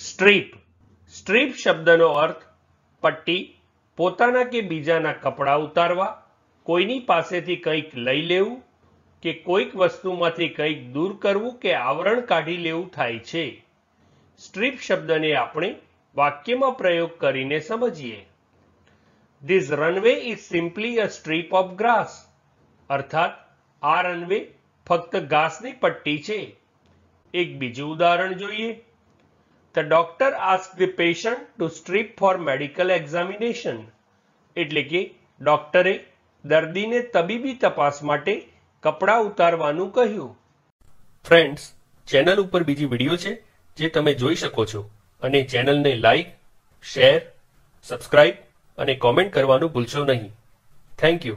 Strip strip શબ્દનો અર્થ પટ્ટી પોતાના કે બીજાના કપડાં ઉતારવા કોઈની પાસેથી કંઈક લઈ લેવું કે કોઈક વસ્તુમાંથી કંઈક દૂર કરવું કે આવરણ કાઢી લેવું થાય છે સ્ટ્રીપ શબ્દને આપણે વાક્યમાં પ્રયોગ કરીને સમજીએ these runway is simply a strip of grass અર્થાત આ રનવે ફક્ત ઘાસની પટ્ટી છે એક બીજું ઉદાહરણ જોઈએ The doctor asked the patient to strip for medical examination. એટલે કે ડોક્ટરે દર્દીને તબીબી તપાસ માટે કપડાં ઉતારવાનું કહ્યું ફ્રેન્ડ્સ ચેનલ ઉપર બીજી વિડીયો છે જે તમે જોઈ શકો છો અને ચેનલને લાઈક શેર સબસ્ક્રાઇબ અને કોમેન્ટ કરવાનું ભૂલશો નહીં થેન્ક યુ